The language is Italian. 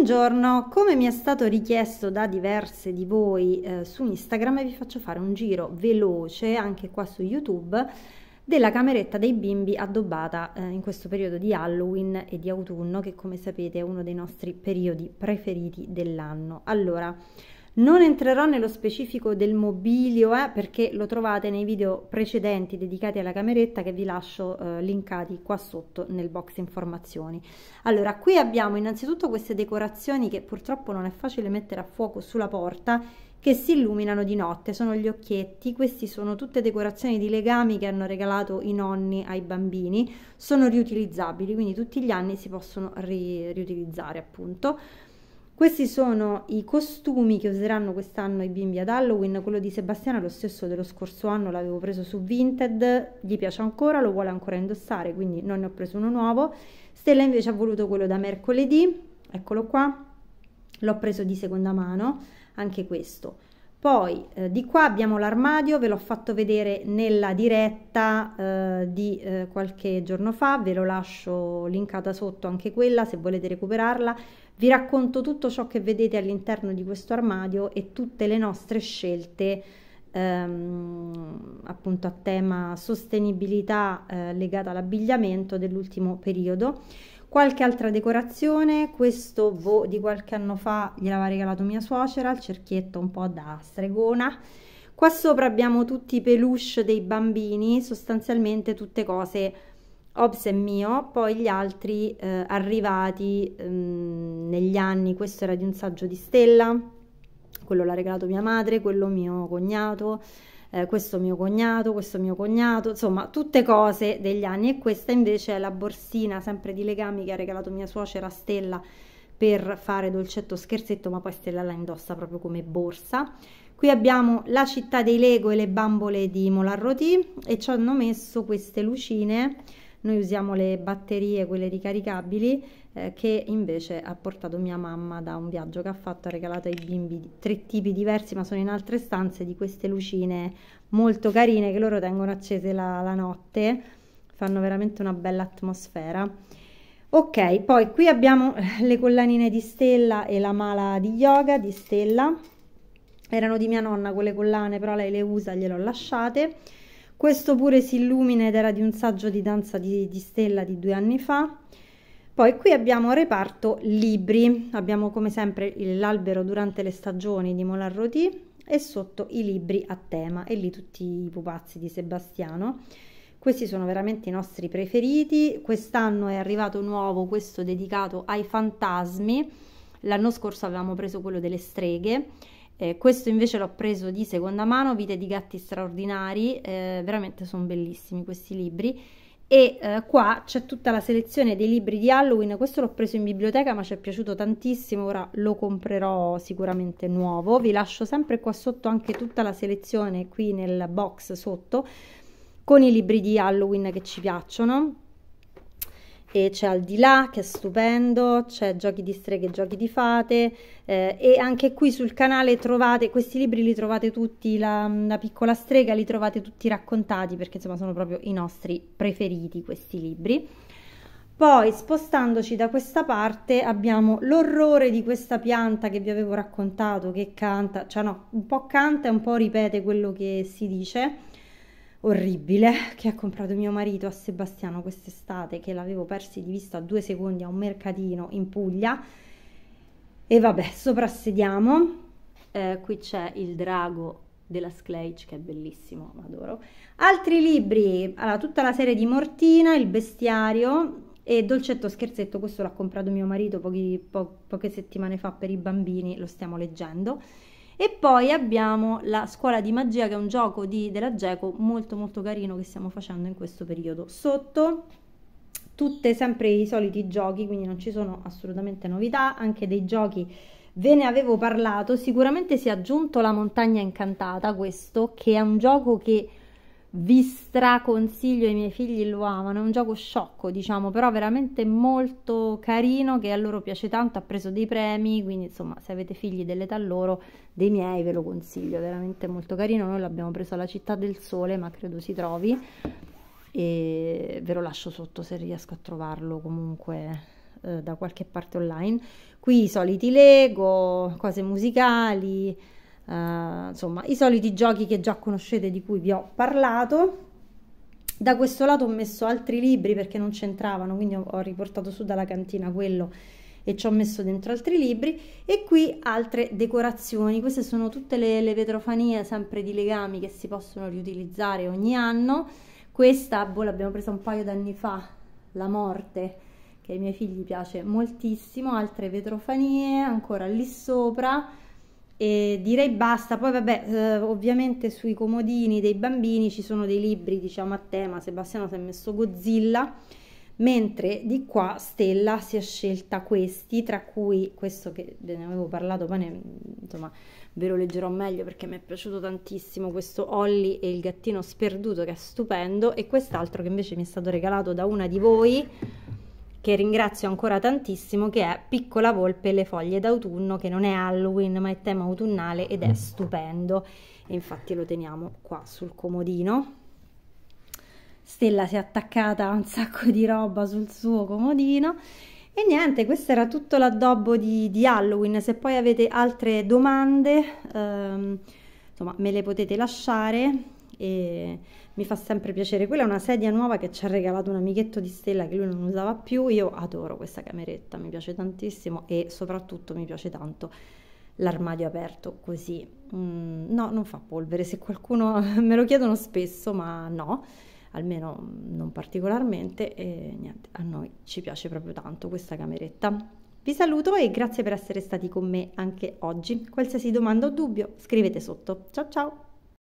Buongiorno, come mi è stato richiesto da diverse di voi eh, su Instagram vi faccio fare un giro veloce anche qua su YouTube della cameretta dei bimbi addobbata eh, in questo periodo di Halloween e di autunno che come sapete è uno dei nostri periodi preferiti dell'anno. Allora, non entrerò nello specifico del mobilio eh, perché lo trovate nei video precedenti dedicati alla cameretta che vi lascio eh, linkati qua sotto nel box informazioni. Allora, qui abbiamo innanzitutto queste decorazioni che purtroppo non è facile mettere a fuoco sulla porta che si illuminano di notte, sono gli occhietti, queste sono tutte decorazioni di legami che hanno regalato i nonni ai bambini, sono riutilizzabili, quindi tutti gli anni si possono ri riutilizzare appunto. Questi sono i costumi che useranno quest'anno i bimbi ad Halloween, quello di Sebastiano è lo stesso dello scorso anno, l'avevo preso su Vinted, gli piace ancora, lo vuole ancora indossare, quindi non ne ho preso uno nuovo. Stella invece ha voluto quello da mercoledì, eccolo qua, l'ho preso di seconda mano, anche questo. Poi eh, di qua abbiamo l'armadio, ve l'ho fatto vedere nella diretta eh, di eh, qualche giorno fa, ve lo lascio linkata sotto anche quella se volete recuperarla. Vi racconto tutto ciò che vedete all'interno di questo armadio e tutte le nostre scelte ehm, appunto a tema sostenibilità eh, legata all'abbigliamento dell'ultimo periodo. Qualche altra decorazione, questo vo boh, di qualche anno fa gliel'aveva regalato mia suocera, il cerchietto un po' da stregona. Qua sopra abbiamo tutti i peluche dei bambini, sostanzialmente tutte cose Hobbes è mio, poi gli altri eh, arrivati ehm, negli anni, questo era di un saggio di Stella, quello l'ha regalato mia madre, quello mio cognato, eh, questo mio cognato, questo mio cognato, insomma tutte cose degli anni e questa invece è la borsina sempre di legami che ha regalato mia suocera Stella per fare dolcetto scherzetto, ma poi Stella la indossa proprio come borsa. Qui abbiamo la città dei Lego e le bambole di Molarroti e ci hanno messo queste lucine noi usiamo le batterie, quelle ricaricabili, eh, che invece ha portato mia mamma da un viaggio che ha fatto, ha regalato ai bimbi tre tipi diversi, ma sono in altre stanze, di queste lucine molto carine che loro tengono accese la, la notte, fanno veramente una bella atmosfera. Ok, poi qui abbiamo eh, le collanine di stella e la mala di yoga di stella. Erano di mia nonna quelle collane, però lei le usa, gliele ho lasciate. Questo pure si illumina ed era di un saggio di danza di, di Stella di due anni fa. Poi qui abbiamo reparto libri, abbiamo come sempre l'albero durante le stagioni di Moulin Roti e sotto i libri a tema e lì tutti i pupazzi di Sebastiano. Questi sono veramente i nostri preferiti, quest'anno è arrivato nuovo questo dedicato ai fantasmi, l'anno scorso avevamo preso quello delle streghe eh, questo invece l'ho preso di seconda mano, Vite di gatti straordinari, eh, veramente sono bellissimi questi libri. E eh, qua c'è tutta la selezione dei libri di Halloween, questo l'ho preso in biblioteca ma ci è piaciuto tantissimo, ora lo comprerò sicuramente nuovo. Vi lascio sempre qua sotto anche tutta la selezione qui nel box sotto con i libri di Halloween che ci piacciono e c'è Al di là che è stupendo, c'è Giochi di streghe, Giochi di fate eh, e anche qui sul canale trovate questi libri li trovate tutti la, la, piccola strega li trovate tutti raccontati perché insomma sono proprio i nostri preferiti questi libri. Poi spostandoci da questa parte abbiamo l'orrore di questa pianta che vi avevo raccontato che canta, cioè no, un po' canta e un po' ripete quello che si dice orribile che ha comprato mio marito a Sebastiano quest'estate, che l'avevo persi di vista a due secondi a un mercatino in Puglia. E vabbè, soprassediamo. Eh, qui c'è il drago della Scleich che è bellissimo, adoro. Altri libri, allora, tutta la serie di Mortina, Il bestiario e Dolcetto scherzetto, questo l'ha comprato mio marito pochi, po- poche settimane fa per i bambini, lo stiamo leggendo. E poi abbiamo la scuola di magia che è un gioco di, della Geco molto molto carino che stiamo facendo in questo periodo. Sotto tutte sempre i soliti giochi, quindi non ci sono assolutamente novità, anche dei giochi ve ne avevo parlato, sicuramente si è aggiunto la montagna incantata, questo che è un gioco che vi straconsiglio, i miei figli lo amano, è un gioco sciocco diciamo, però veramente molto carino che a loro piace tanto, ha preso dei premi, quindi insomma se avete figli dell'età loro, dei miei ve lo consiglio, veramente molto carino, noi l'abbiamo preso alla Città del Sole ma credo si trovi e ve lo lascio sotto se riesco a trovarlo comunque eh, da qualche parte online. Qui i soliti Lego, cose musicali, Uh, insomma, i soliti giochi che già conoscete di cui vi ho parlato. Da questo lato ho messo altri libri perché non c'entravano, quindi ho, riportato su dalla cantina quello e ci ho messo dentro altri libri e qui altre decorazioni queste sono tutte le, le vetrofanie sempre di legami che si possono riutilizzare ogni anno questa boh, l'abbiamo presa un paio d'anni fa la morte che ai miei figli piace moltissimo altre vetrofanie ancora lì sopra e direi basta, poi vabbè, eh, ovviamente sui comodini dei bambini ci sono dei libri, diciamo a tema, Sebastiano si è messo Godzilla, mentre di qua Stella si è scelta questi, tra cui questo che ve ne avevo parlato, ma ne, insomma ve lo leggerò meglio perché mi è piaciuto tantissimo questo Holly e il gattino sperduto che è stupendo e quest'altro che invece mi è stato regalato da una di voi che ringrazio ancora tantissimo, che è Piccola Volpe e le foglie d'autunno, che non è Halloween ma è tema autunnale ed è mm. stupendo. E infatti lo teniamo qua sul comodino. Stella si è attaccata a un sacco di roba sul suo comodino. E niente, questo era tutto l'addobbo di, di, Halloween. Se poi avete altre domande, ehm, insomma, me le potete lasciare e mi fa sempre piacere. Quella è una sedia nuova che ci ha regalato un amichetto di Stella che lui non usava più. Io adoro questa cameretta, mi piace tantissimo e soprattutto mi piace tanto l'armadio aperto così. Mm, no, non fa polvere, se qualcuno me lo chiedono spesso, ma no, almeno non particolarmente e niente, a noi ci piace proprio tanto questa cameretta. Vi saluto e grazie per essere stati con me anche oggi. Qualsiasi domanda o dubbio scrivete sotto. Ciao ciao!